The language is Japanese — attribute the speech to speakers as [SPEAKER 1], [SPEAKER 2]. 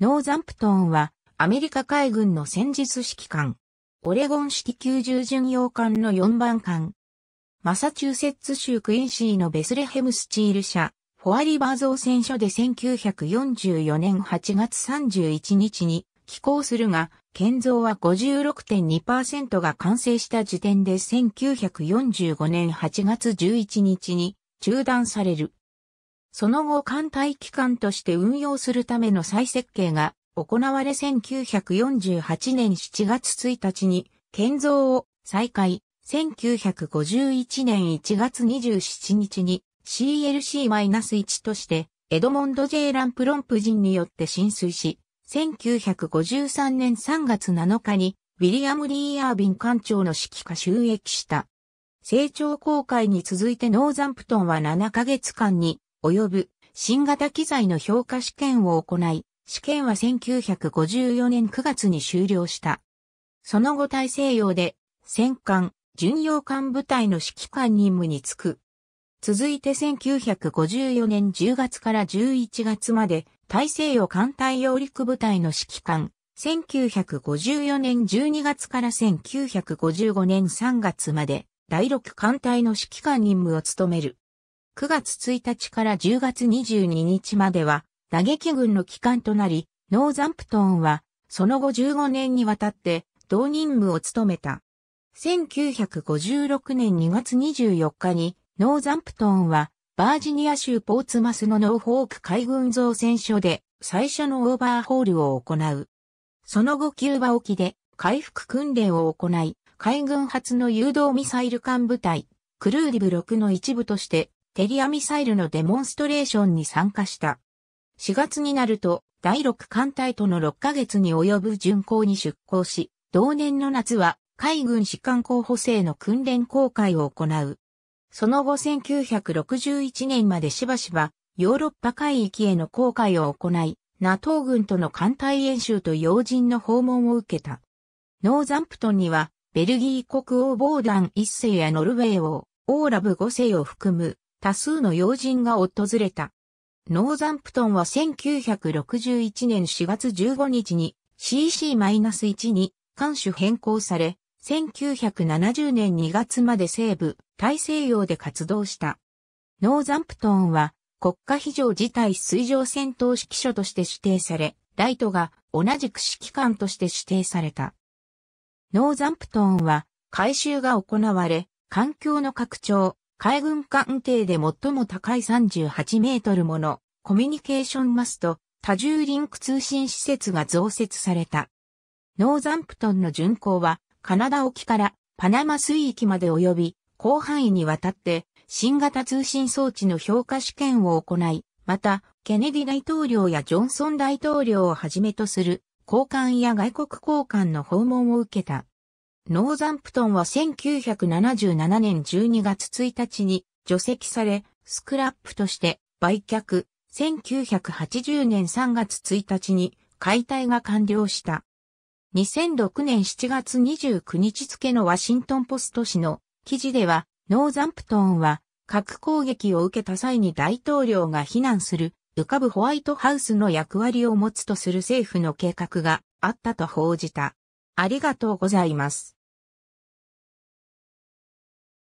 [SPEAKER 1] ノーザンプトンはアメリカ海軍の戦術指揮官。オレゴン式90巡洋艦の4番艦。マサチューセッツ州クインシーのベスレヘムスチール社、フォアリバー造船所で1944年8月31日に寄港するが、建造は56.2%が完成した時点で1945年8月11日に中断される。その後艦隊機関として運用するための再設計が行われ1948年7月1日に建造を再開、1951年1月27日に CLC-1 としてエドモンド・ジェイラン・プロンプ人によって浸水し、1953年3月7日にウィリアム・リー・アービン艦長の指揮下収益した。成長公開に続いてノーザンプトンは7ヶ月間に及ぶ新型機材の評価試験を行い、試験は1954年9月に終了した。その後大西洋で戦艦、巡洋艦部隊の指揮官任務に就く。続いて1954年10月から11月まで大西洋艦隊揚陸部隊の指揮官、1954年12月から1955年3月まで第6艦隊の指揮官任務を務める。9月1日から10月22日までは打撃軍の機関となり、ノーザンプトンはその後15年にわたって同任務を務めた。1956年2月24日にノーザンプトンはバージニア州ポーツマスのノーフォーク海軍造船所で最初のオーバーホールを行う。その後キューバ沖で回復訓練を行い、海軍初の誘導ミサイル艦部隊、クルーディブ6の一部としてテリアミサイルのデモンストレーションに参加した。4月になると、第6艦隊との6ヶ月に及ぶ巡航に出航し、同年の夏は海軍士官候補生の訓練公開を行う。その後1961年までしばしばヨーロッパ海域への航海を行い、NATO 軍との艦隊演習と要人の訪問を受けた。ノーザンプトンには、ベルギー国王ボーダン1世やノルウェー王、オーラブ5世を含む多数の要人が訪れた。ノーザンプトンは1961年4月15日に CC-1 に艦首変更され、1970年2月まで西部、大西洋で活動した。ノーザンプトンは国家非常事態水上戦闘指揮所として指定され、ライトが同じく指揮官として指定された。ノーザンプトンは改修が行われ、環境の拡張、海軍艦艇で最も高い38メートルものコミュニケーションマスト多重リンク通信施設が増設された。ノーザンプトンの巡航はカナダ沖からパナマ水域まで及び広範囲にわたって新型通信装置の評価試験を行い、またケネディ大統領やジョンソン大統領をはじめとする交換や外国交換の訪問を受けた。ノーザンプトンは1977年12月1日に除籍され、スクラップとして売却、1980年3月1日に解体が完了した。2006年7月29日付のワシントンポスト紙の記事では、ノーザンプトンは核攻撃を受けた際に大統領が非難する浮かぶホワイトハウスの役割を持つとする政府の計画があったと報じた。ありがとうございます。